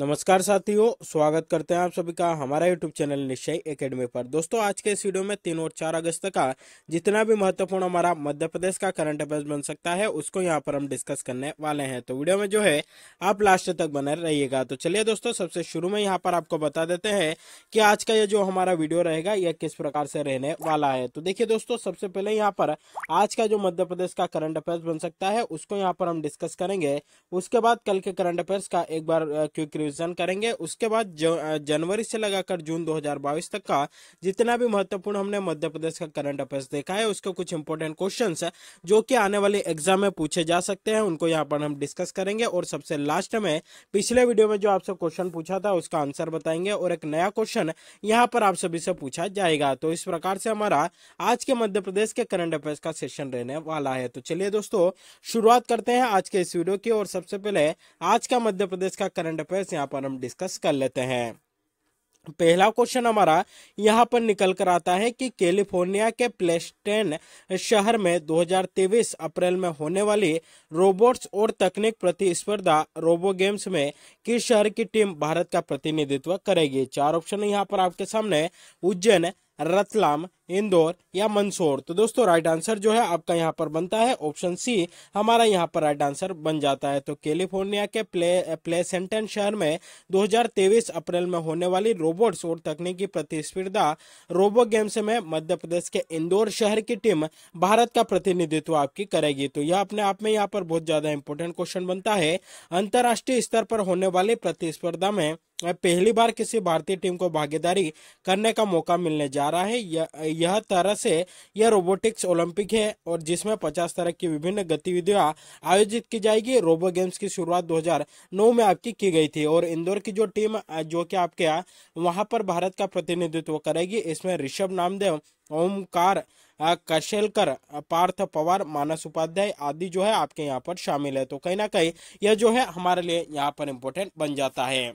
नमस्कार साथियों स्वागत करते हैं आप सभी का हमारा यूट्यूब चैनल निश्चय एकेडमी पर दोस्तों आज के इस वीडियो में तीन और चार अगस्त का जितना भी महत्वपूर्ण हमारा मध्य प्रदेश का करंट अफेयर्स बन सकता है उसको यहाँ पर हम डिस्कस करने वाले हैं तो वीडियो में जो है आप लास्ट तक बने रहिएगा तो चलिए दोस्तों सबसे शुरू में यहाँ पर आपको बता देते हैं कि आज का ये जो हमारा वीडियो रहेगा यह किस प्रकार से रहने वाला है तो देखिये दोस्तों सबसे पहले यहाँ पर आज का जो मध्य प्रदेश का करंट अफेयर्स बन सकता है उसको यहाँ पर हम डिस्कस करेंगे उसके बाद कल के करंट अफेयर्स का एक बार क्योंकि रिविजन करेंगे उसके बाद जनवरी से लगाकर जून 2022 तक का जितना भी महत्वपूर्ण हमने मध्य प्रदेश का करंट अफेयर्स देखा है उसके कुछ इंपॉर्टेंट क्वेश्चन जो कि आने वाले एग्जाम में पूछे जा सकते हैं उनको यहाँ पर हम डिस्कस करेंगे और सबसे लास्ट में पिछले वीडियो में जो आपसे क्वेश्चन पूछा था उसका आंसर बताएंगे और एक नया क्वेश्चन यहाँ पर आप सभी से पूछा जाएगा तो इस प्रकार से हमारा आज के मध्य प्रदेश के करंट अफेयर्स का सेशन रहने वाला है तो चलिए दोस्तों शुरुआत करते हैं आज के इस वीडियो की और सबसे पहले आज का मध्य प्रदेश का करंट अफेयर्स यहाँ पर हम डिस्कस कर लेते हैं पहला क्वेश्चन हमारा यहाँ पर निकल कर आता है कि कैलिफोर्निया के प्लेस्टेन शहर में 2023 अप्रैल में होने वाली रोबोट्स और तकनीक प्रतिस्पर्धा रोबो गेम्स में किस शहर की टीम भारत का प्रतिनिधित्व करेगी चार ऑप्शन यहाँ पर आपके सामने उज्जैन रतलाम इंदौर या मंदसौर तो दोस्तों राइट आंसर जो है आपका यहाँ पर बनता है ऑप्शन सी हमारा यहाँ पर राइट आंसर बन जाता है तो कैलिफोर्निया के प्ले प्लेसेंटन शहर में 2023 अप्रैल में होने वाली रोबोट्स और तकनीकी प्रतिस्पर्धा रोबो गेम्स में मध्य प्रदेश के इंदौर शहर की टीम भारत का प्रतिनिधित्व आपकी करेगी तो यह अपने आप में यहाँ पर बहुत ज्यादा इम्पोर्टेंट क्वेश्चन बनता है अंतर्राष्ट्रीय स्तर पर होने वाली प्रतिस्पर्धा में पहली बार किसी भारतीय टीम को भागीदारी करने का मौका मिलने जा रहा है यह तरह से यह रोबोटिक्स ओलंपिक है और जिसमें 50 तरह की विभिन्न गतिविधियां आयोजित की जाएगी रोबो गेम्स की शुरुआत 2009 में आपकी की गई थी और इंदौर की जो टीम जो कि आपके यहाँ वहां पर भारत का प्रतिनिधित्व करेगी इसमें ऋषभ नामदेव ओमकार कशेलकर पार्थ पवार मानस उपाध्याय आदि जो है आपके यहाँ पर शामिल है तो कहीं ना कहीं यह जो है हमारे लिए यहाँ पर इम्पोर्टेंट बन जाता है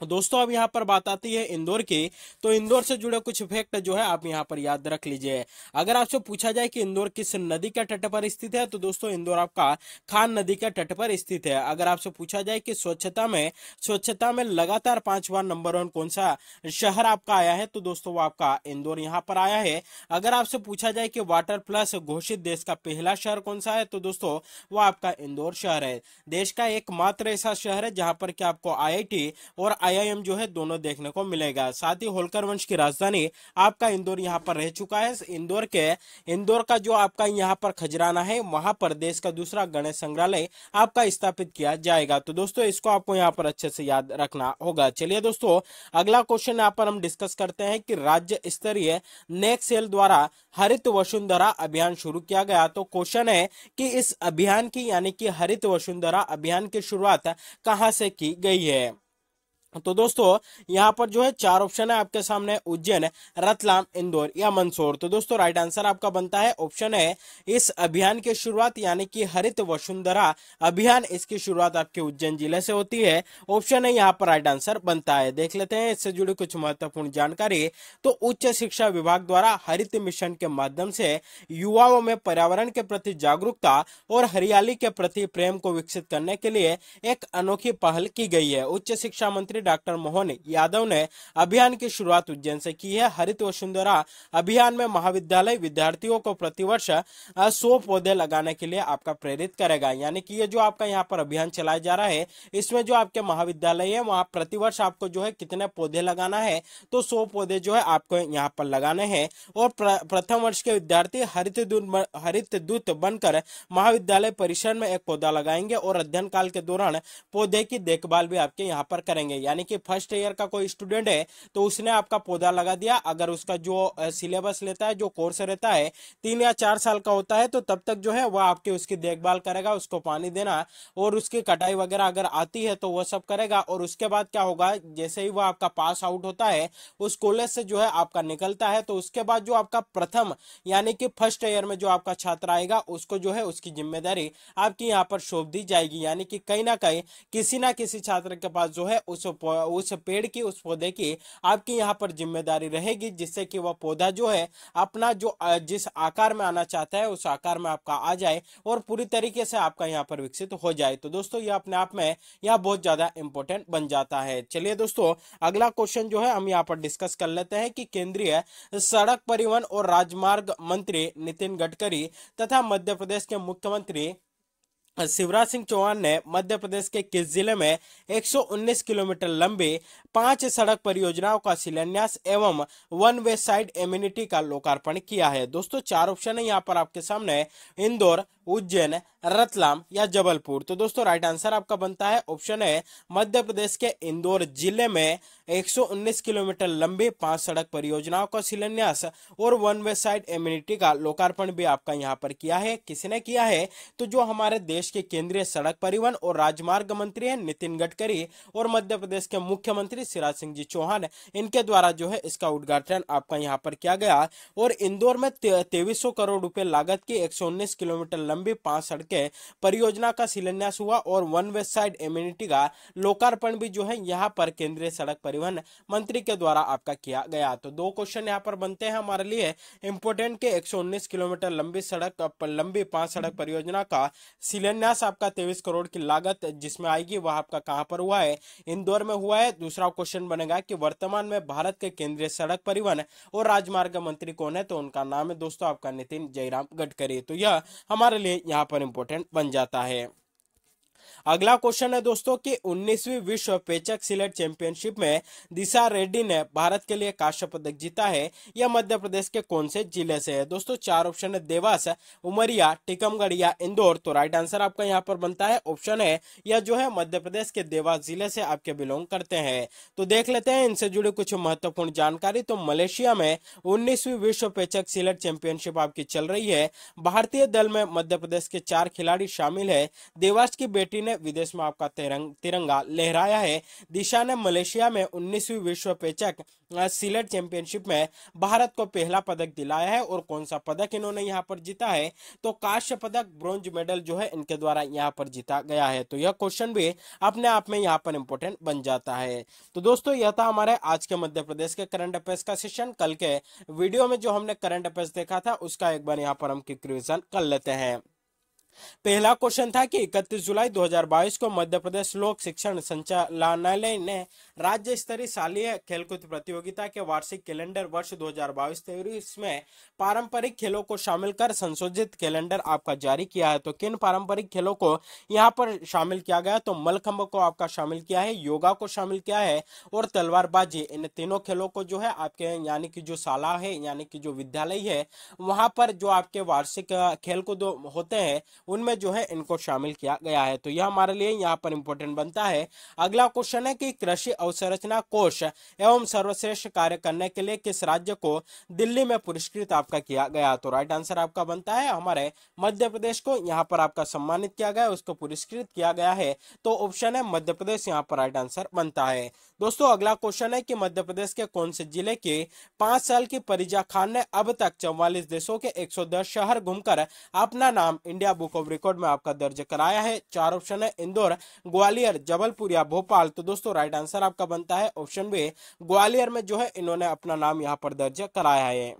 तो दोस्तों अब यहाँ पर बात आती है इंदौर की तो इंदौर से जुड़े कुछ फैक्ट जो है आप यहाँ पर याद रख लीजिए अगर आपसे पूछा जाए कि इंदौर किस नदी के तट पर स्थित है तो दोस्तों इंदौर आपका खान नदी के तट पर स्थित है अगर आपसे पूछा जाए कि स्वच्छता में स्वच्छता में लगातार पांच बार नंबर वन कौन सा शहर आपका आया है तो दोस्तों वो आपका इंदौर यहाँ पर आया है अगर आपसे पूछा जाए कि वाटर प्लस घोषित देश का पहला शहर कौन सा है तो दोस्तों वो आपका इंदौर शहर है देश का एकमात्र ऐसा शहर है जहाँ पर कि आपको आई और आईआईएम जो है दोनों देखने को मिलेगा साथ ही होलकर वंश की राजधानी आपका इंदौर यहाँ पर रह चुका है इंदौर के इंदौर का जो आपका यहाँ पर खजराना है वहां पर देश का दूसरा गणेश संग्रहालय आपका स्थापित किया जाएगा तो दोस्तों इसको आपको यहाँ पर अच्छे से याद रखना होगा चलिए दोस्तों अगला क्वेश्चन यहाँ पर हम डिस्कस करते हैं कि राज्य स्तरीय नेक सेल द्वारा हरित वसुंधरा अभियान शुरू किया गया तो क्वेश्चन है कि इस अभियान की यानी कि हरित वसुंधरा अभियान की शुरुआत कहां से की गई है तो दोस्तों यहाँ पर जो है चार ऑप्शन है आपके सामने उज्जैन रतलाम इंदौर या मंदसौर तो दोस्तों राइट आंसर आपका बनता है ऑप्शन है इस अभियान की शुरुआत यानी कि हरित वसुंधरा अभियान इसकी शुरुआत आपके उज्जैन जिले से होती है ऑप्शन है यहाँ पर राइट आंसर बनता है देख लेते हैं इससे जुड़ी कुछ महत्वपूर्ण जानकारी तो उच्च शिक्षा विभाग द्वारा हरित मिशन के माध्यम से युवाओं में पर्यावरण के प्रति जागरूकता और हरियाली के प्रति प्रेम को विकसित करने के लिए एक अनोखी पहल की गई है उच्च शिक्षा मंत्री डॉक्टर मोहन यादव ने अभियान की शुरुआत उज्जैन से की है हरित वसुंधरा अभियान में महाविद्यालय विद्यार्थियों को प्रतिवर्ष सौ पौधे लगाने के लिए आपका प्रेरित करेगा यानी कि ये जो आपका यहाँ पर अभियान चलाया जा रहा है इसमें जो आपके महाविद्यालय है वहाँ प्रतिवर्ष आपको जो है कितने पौधे लगाना है तो सौ पौधे जो है आपको यहाँ पर लगाने हैं और प्रथम वर्ष के विद्यार्थी हरित हरित दूत बनकर महाविद्यालय परिसर में एक पौधा लगाएंगे और अध्ययन काल के दौरान पौधे की देखभाल भी आपके यहाँ पर करेंगे यानी कि फर्स्ट ईयर का कोई स्टूडेंट है तो उसने आपका पौधा लगा दिया अगर उसका जो सिलेबस लेता है जो कोर्स रहता है तीन या चार साल का होता है तो तब तक जो है वह आपके उसकी देखभाल करेगा उसको पानी देना और उसकी कटाई वगैरह अगर आती है तो वह सब करेगा और उसके बाद क्या होगा जैसे ही वह आपका पास आउट होता है उस कॉलेज से जो है आपका निकलता है तो उसके बाद जो आपका प्रथम यानी कि फर्स्ट ईयर में जो आपका छात्र आएगा उसको जो है उसकी जिम्मेदारी आपकी यहाँ पर सौंप दी जाएगी यानी कि कहीं ना कहीं किसी ना किसी छात्र के पास जो है उस उस पेड़ की उस पौधे की आपकी यहाँ पर जिम्मेदारी रहेगी जिससे कि वह पौधा जो है अपना जो जिस आकार में आना चाहता है उस आकार में आपका आ जाए और पूरी तरीके से आपका यहाँ पर विकसित हो जाए तो दोस्तों ये अपने आप में यह बहुत ज्यादा इंपॉर्टेंट बन जाता है चलिए दोस्तों अगला क्वेश्चन जो है हम यहाँ पर डिस्कस कर लेते हैं कि केंद्रीय सड़क परिवहन और राजमार्ग मंत्री नितिन गडकरी तथा मध्य प्रदेश के मुख्यमंत्री शिवराज सिंह चौहान ने मध्य प्रदेश के किस जिले में 119 किलोमीटर लंबी पांच सड़क परियोजनाओं का शिलान्यास एवं वन वे साइड एम्यूनिटी का लोकार्पण किया है दोस्तों चार ऑप्शन है यहाँ पर आपके सामने इंदौर उज्जैन रतलाम या जबलपुर तो दोस्तों राइट आंसर आपका बनता है ऑप्शन है मध्य प्रदेश के इंदौर जिले में 119 किलोमीटर लंबी पांच सड़क परियोजनाओं का शिलान्यास और वन वे साइड एम्यूनिटी का लोकार्पण भी आपका यहाँ पर किया है किसने किया है तो जो हमारे देश के केंद्रीय सड़क परिवहन और राजमार्ग मंत्री है नितिन गडकरी और मध्य प्रदेश के मुख्यमंत्री शिवराज सिंह जी चौहान इनके द्वारा जो है इसका उद्घाटन आपका यहाँ पर किया गया और इंदौर में तेईस करोड़ रुपए लागत की एक किलोमीटर लंबी पांच सड़कें परियोजना का शिलान्यास हुआ और वन वे साइड एम्यूनिटी का लोकार्पण भी जो है यहाँ पर केंद्रीय सड़क पर परिवहन मंत्री के द्वारा आपका किया गया तो दो क्वेश्चन यहाँ पर बनते हैं हमारे लिए इम्पोर्टेंट के 119 किलोमीटर लंबी सड़क लंबी पांच सड़क हम्म। परियोजना का शिलान्यास आपका तेईस करोड़ की लागत जिसमें आएगी वह आपका कहाँ पर हुआ है इंदौर में हुआ है दूसरा क्वेश्चन बनेगा कि वर्तमान में भारत के केंद्रीय सड़क परिवहन और राजमार्ग मंत्री कौन है तो उनका नाम है दोस्तों आपका नितिन जयराम गडकरी तो यह हमारे लिए यहाँ पर इम्पोर्टेंट बन जाता है अगला क्वेश्चन है दोस्तों कि 19वीं विश्व पेचक सिलेट चैंपियनशिप में दिशा रेड्डी ने भारत के लिए काश्य पदक जीता है यह मध्य प्रदेश के कौन से जिले से है दोस्तों चार ऑप्शन है देवास उमरिया टिकमगढ़ या इंदौर तो राइट आंसर आपका यहाँ पर बनता है ऑप्शन है यह जो है मध्य प्रदेश के देवास जिले से आपके बिलोंग करते हैं तो देख लेते हैं इनसे जुड़ी कुछ महत्वपूर्ण जानकारी तो मलेशिया में उन्नीसवी विश्व पेचक सिलेट चैंपियनशिप आपकी चल रही है भारतीय दल में मध्य प्रदेश के चार खिलाड़ी शामिल है देवास की बेटी ने विदेश में आपका तिरंग तिरंगा लहराया है दिशा ने मलेशिया में उन्नीसवीं विश्व पेचक सिलेट चैंपियनशिप में भारत को पहला पदक दिलाया है और कौन सा पदक इन्होंने यहाँ पर जीता है तो काश्य पदक ब्रॉन्ज मेडल जो है इनके द्वारा यहाँ पर जीता गया है तो यह क्वेश्चन भी अपने आप में यहाँ पर इम्पोर्टेंट बन जाता है तो दोस्तों यह था हमारे आज के मध्य प्रदेश के करंट अफेयर्स का सेशन कल के वीडियो में जो हमने करंट अफेयर्स देखा था उसका एक बार यहाँ पर हम क्विक रिविजन कर लेते हैं पहला क्वेश्चन था कि 31 जुलाई 2022 को मध्य प्रदेश लोक शिक्षण संचालनालय ने राज्य स्तरीय शालीय खेलकूद प्रतियोगिता के वार्षिक कैलेंडर वर्ष 2022 तेईस में पारंपरिक खेलों को शामिल कर संशोधित कैलेंडर आपका जारी किया है तो किन पारंपरिक खेलों को यहाँ पर शामिल किया गया तो मलखंब को आपका शामिल किया है योगा को शामिल किया है और तलवारबाजी इन तीनों खेलों को जो है आपके यानी कि जो शाला है यानी कि जो विद्यालय है वहां पर जो आपके वार्षिक खेलकूद होते हैं उनमें जो है इनको शामिल किया गया है तो यह हमारे लिए यहाँ पर इम्पोर्टेंट बनता है अगला क्वेश्चन है कि कृषि अवसंरचना कोष एवं सर्वश्रेष्ठ कार्य करने के लिए किस राज्य को दिल्ली में पुरस्कृत आपका किया गया तो राइट आंसर आपका बनता है हमारे मध्य प्रदेश को यहाँ पर आपका सम्मानित किया गया उसको पुरस्कृत किया गया है तो ऑप्शन है मध्य प्रदेश यहाँ पर राइट आंसर बनता है दोस्तों अगला क्वेश्चन है कि मध्य प्रदेश के कौन से जिले के पांच साल की परिजा खान ने अब तक चौवालीस देशों के 110 शहर घूमकर अपना नाम India book book of record में आपका दर्ज कराया है चार ऑप्शन है इंदौर ग्वालियर जबलपुर या भोपाल तो दोस्तों राइट आंसर आपका बनता है ऑप्शन बी ग्वालियर में जो है इन्होंने अपना नाम यहाँ पर दर्ज कराया है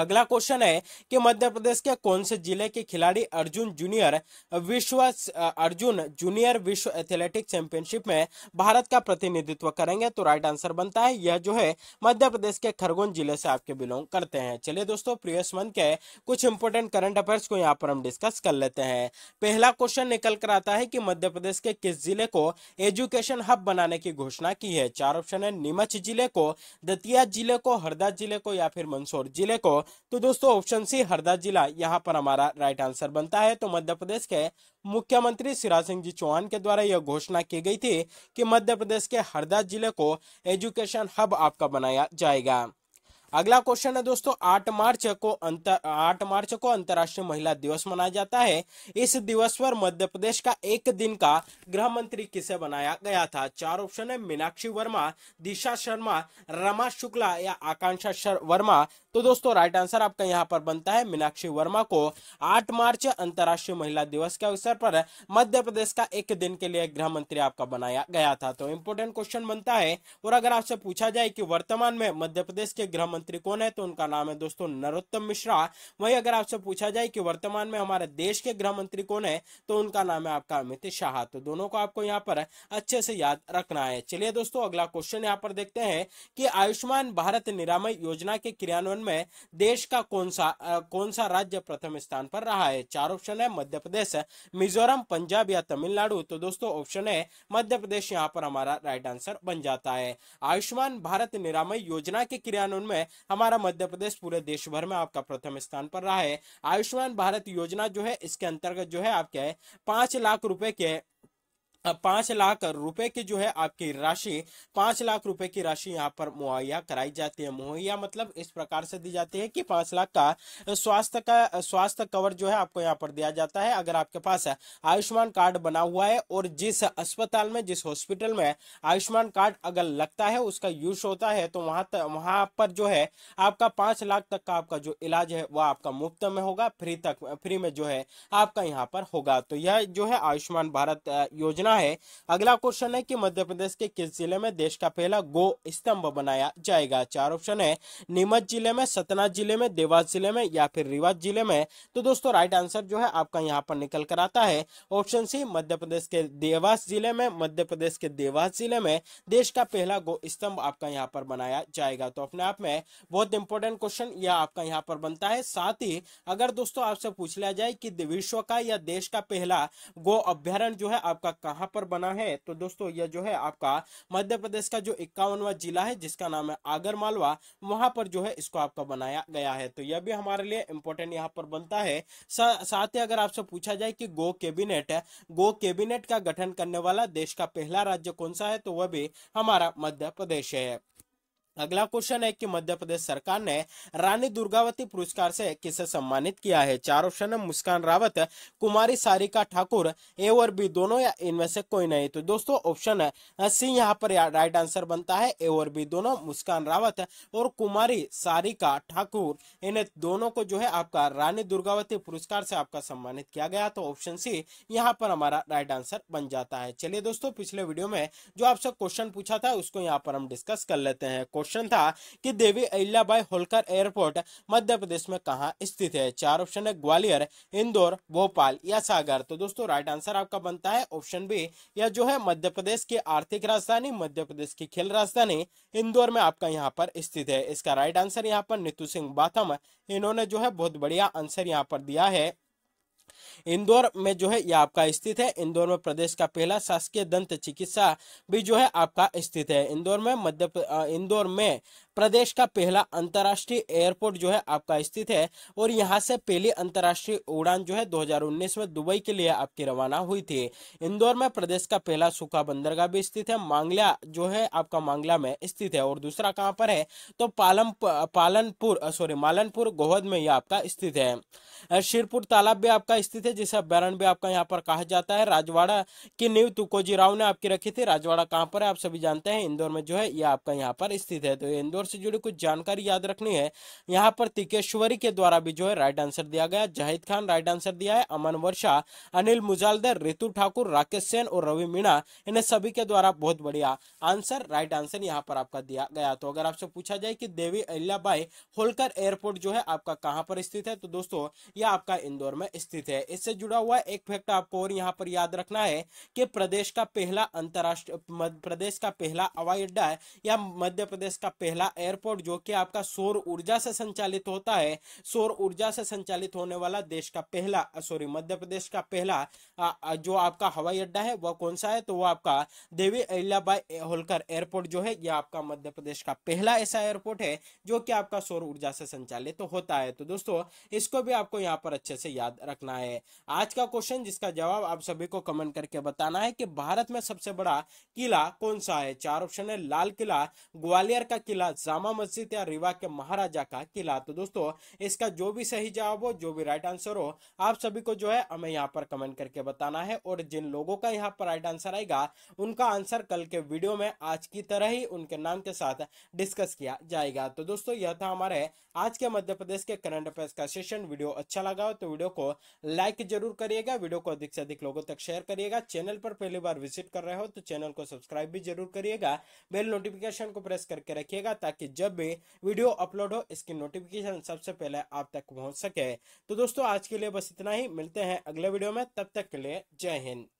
अगला क्वेश्चन है कि मध्य प्रदेश के कौन से जिले के खिलाड़ी अर्जुन जूनियर विश्व अर्जुन जूनियर विश्व एथलेटिक चैंपियनशिप में भारत का प्रतिनिधित्व करेंगे तो राइट आंसर बनता है यह जो है मध्य प्रदेश के खरगोन जिले से आपके बिलोंग करते हैं चलिए दोस्तों प्रियस मंथ के कुछ इंपोर्टेंट करंट अफेयर्स को यहाँ पर हम डिस्कस कर लेते हैं पहला क्वेश्चन निकल कर आता है कि मध्य प्रदेश के किस जिले को एजुकेशन हब बनाने की घोषणा की है चार ऑप्शन है नीमच जिले को दतिया जिले को हरदा जिले को या फिर मंदसौर जिले को तो दोस्तों ऑप्शन सी हरदा जिला यहाँ पर हमारा राइट आंसर बनता है तो मध्य प्रदेश के मुख्यमंत्री शिवराज सिंह जी चौहान के द्वारा यह घोषणा की गई थी कि मध्य प्रदेश के हरदा जिले को एजुकेशन हब आपका बनाया जाएगा अगला क्वेश्चन है दोस्तों 8 मार्च को अंतर 8 मार्च को अंतर्राष्ट्रीय महिला दिवस मनाया जाता है इस दिवस पर मध्य प्रदेश का एक दिन का गृह मंत्री किसे बनाया गया था चार ऑप्शन है मीनाक्षी वर्मा दिशा शर्मा रमा शुक्ला या आकांक्षा वर्मा तो दोस्तों राइट आंसर आपका यहाँ पर बनता है मीनाक्षी वर्मा को 8 मार्च अंतर्राष्ट्रीय महिला दिवस के अवसर पर मध्य प्रदेश का एक दिन के लिए गृह मंत्री आपका बनाया गया था तो इम्पोर्टेंट क्वेश्चन बनता है और अगर आपसे पूछा जाए कि वर्तमान में मध्य प्रदेश के गृह मंत्री कौन है तो उनका नाम है दोस्तों नरोत्तम मिश्रा वही अगर आपसे पूछा जाए कि वर्तमान में हमारे देश के गृह मंत्री कौन है तो उनका नाम है आपका अमित शाह तो दोनों को आपको यहाँ पर अच्छे से याद रखना है चलिए दोस्तों अगला क्वेश्चन यहाँ पर देखते हैं कि आयुष्मान भारत निरामय योजना के क्रियान्वयन में देश का कौन सा कौन सा राज्य प्रथम स्थान पर रहा है चार ऑप्शन है मध्य प्रदेश मिजोरम पंजाब या तमिलनाडु तो दोस्तों ऑप्शन है मध्य प्रदेश यहाँ पर हमारा राइट आंसर बन जाता है आयुष्मान भारत निरामय योजना के क्रियान्वयन में हमारा मध्य प्रदेश पूरे देश भर में आपका प्रथम स्थान पर रहा है आयुष्मान भारत योजना जो है इसके अंतर्गत जो है आपके पांच लाख रुपए के पांच लाख रुपए की जो है आपकी राशि पांच लाख रुपए की राशि यहाँ पर मुहैया कराई जाती है मुहैया मतलब इस प्रकार से दी जाती है कि पांच लाख का स्वास्थ्य का स्वास्थ्य कवर जो है आपको यहाँ पर दिया जाता है अगर आपके पास आयुष्मान कार्ड बना हुआ है और जिस अस्पताल में जिस हॉस्पिटल में आयुष्मान कार्ड अगर लगता है उसका यूज होता है तो वहां वहां पर जो है आपका पांच लाख तक का आपका जो इलाज है वह आपका मुफ्त में होगा फ्री तक फ्री में जो है आपका यहाँ पर होगा तो यह जो है आयुष्मान भारत योजना है अगला क्वेश्चन है कि मध्य प्रदेश के किस जिले में देश का पहला गो स्तंभ बनाया जाएगा चार ऑप्शन है नीमच जिले में सतना जिले में देवास जिले में या फिर रिवाज जिले में तो दोस्तों राइट आंसर जो है आपका यहाँ पर निकल कर आता है ऑप्शन सी मध्य प्रदेश के देवास जिले में मध्य प्रदेश के देवास जिले में देश का पहला गो स्तंभ आपका यहाँ पर बनाया जाएगा तो अपने आप में बहुत इंपॉर्टेंट क्वेश्चन यह आपका यहाँ पर बनता है साथ ही अगर दोस्तों आपसे पूछ लिया जाए कि विश्व का या देश का पहला गो अभ्यारण जो है आपका कहा यहाँ पर बना है तो दोस्तों यह जो है आपका मध्य प्रदेश का जो इक्यावनवा जिला है जिसका नाम है आगर मालवा वहां पर जो है इसको आपका बनाया गया है तो यह भी हमारे लिए इम्पोर्टेंट यहाँ पर बनता है सा, साथ ही अगर आपसे पूछा जाए कि गो कैबिनेट गो कैबिनेट का गठन करने वाला देश का पहला राज्य कौन सा है तो वह भी हमारा मध्य प्रदेश है अगला क्वेश्चन है कि मध्य प्रदेश सरकार ने रानी दुर्गावती पुरस्कार से किसे सम्मानित किया है चार ऑप्शन है मुस्कान रावत कुमारी सारिका ठाकुर ए और बी दोनों या इनमें से कोई नहीं तो दोस्तों ऑप्शन सी यहाँ पर राइट आंसर बनता है ए और बी दोनों मुस्कान रावत और कुमारी सारिका ठाकुर इन दोनों को जो है आपका रानी दुर्गावती पुरस्कार से आपका सम्मानित किया गया तो ऑप्शन सी यहाँ पर हमारा राइट आंसर बन जाता है चलिए दोस्तों पिछले वीडियो में जो आपसे क्वेश्चन पूछा था उसको यहाँ पर हम डिस्कस कर लेते हैं क्वेश्चन था कि देवी अहिल्याबाई होलकर एयरपोर्ट मध्य प्रदेश में कहा स्थित है चार ऑप्शन है ग्वालियर इंदौर भोपाल या सागर तो दोस्तों राइट आंसर आपका बनता है ऑप्शन बी या जो है मध्य प्रदेश की आर्थिक राजधानी मध्य प्रदेश की खेल राजधानी इंदौर में आपका यहाँ पर स्थित है इसका राइट आंसर यहाँ पर नीतू सिंह बाथम इन्होंने जो है बहुत बढ़िया आंसर यहाँ पर दिया है इंदौर में जो है ये आपका स्थित है इंदौर में प्रदेश का पहला शासकीय दंत चिकित्सा भी जो है आपका स्थित है इंदौर में मध्य इंदौर में प्रदेश का पहला अंतर्राष्ट्रीय एयरपोर्ट जो है आपका स्थित है और यहाँ से पहली अंतर्राष्ट्रीय उड़ान जो है 2019 में दुबई के लिए आपकी रवाना हुई थी इंदौर में प्रदेश का पहला सूखा बंदरगाह भी स्थित है मांगला जो है आपका मांगला में स्थित है और दूसरा कहाँ पर है तो पालम पालनपुर सॉरी मालनपुर गोहद में यह आपका स्थित है शिरपुर तालाब भी आपका स्थित थे जिसे बैरन भी आपका यहाँ पर कहा जाता है राजवाड़ा की नींव तुकोजी राव ने आपकी रखी थी राजवाड़ा कहाँ पर है आप सभी जानते हैं इंदौर में जो है ये आपका यहाँ पर स्थित है तो इंदौर से जुड़ी कुछ जानकारी याद रखनी है यहाँ पर तिकेश्वरी के द्वारा भी जो है राइट आंसर दिया गया जाहिद खान राइट आंसर दिया है अमन वर्षा अनिल मुजालदर रितु ठाकुर राकेश सेन और रवि मीणा इन्हें सभी के द्वारा बहुत बढ़िया आंसर राइट आंसर यहाँ पर आपका दिया गया तो अगर आपसे पूछा जाए कि देवी अहिल्याबाई होलकर एयरपोर्ट जो है आपका कहाँ पर स्थित है तो दोस्तों यह आपका इंदौर में स्थित है इससे जुड़ा हुआ एक फैक्ट आपको और यहाँ पर याद रखना है कि प्रदेश का पहला अंतरराष्ट्रीय मध्य प्रदेश का पहला हवाई अड्डा है या मध्य प्रदेश का पहला एयरपोर्ट जो कि आपका सौर ऊर्जा से संचालित होता है सौर ऊर्जा से संचालित होने वाला देश का पहला सॉरी मध्य प्रदेश का पहला जो आपका हवाई अड्डा है वह कौन सा है तो वह आपका देवी अहिल्याबाई होलकर एयरपोर्ट जो है यह आपका मध्य प्रदेश का पहला ऐसा एयरपोर्ट है जो कि आपका सौर ऊर्जा से संचालित होता है तो दोस्तों इसको भी आपको यहाँ पर अच्छे से याद रखना है आज का क्वेश्चन जिसका जवाब आप सभी को कमेंट करके बताना है कि भारत में सबसे बड़ा किला कौन सा है चार ऑप्शन है लाल किला ग्वालियर का किला जामा मस्जिद या रिवा के महाराजा का किला तो दोस्तों इसका जो भी सही जवाब हो जो भी राइट आंसर हो आप सभी को जो है हमें यहाँ पर कमेंट करके बताना है और जिन लोगों का यहाँ पर राइट आंसर आएगा उनका आंसर कल के वीडियो में आज की तरह ही उनके नाम के साथ डिस्कस किया जाएगा तो दोस्तों यह था हमारे आज के मध्य प्रदेश के करंट अफेयर का सेशन वीडियो अच्छा लगा हो तो वीडियो को लाइक लाइक जरूर करिएगा वीडियो को अधिक से अधिक लोगों तक शेयर करिएगा चैनल पर पहली बार विजिट कर रहे हो तो चैनल को सब्सक्राइब भी जरूर करिएगा बेल नोटिफिकेशन को प्रेस करके रखिएगा ताकि जब भी वीडियो अपलोड हो इसकी नोटिफिकेशन सबसे पहले आप तक पहुंच सके तो दोस्तों आज के लिए बस इतना ही मिलते हैं अगले वीडियो में तब तक के लिए जय हिंद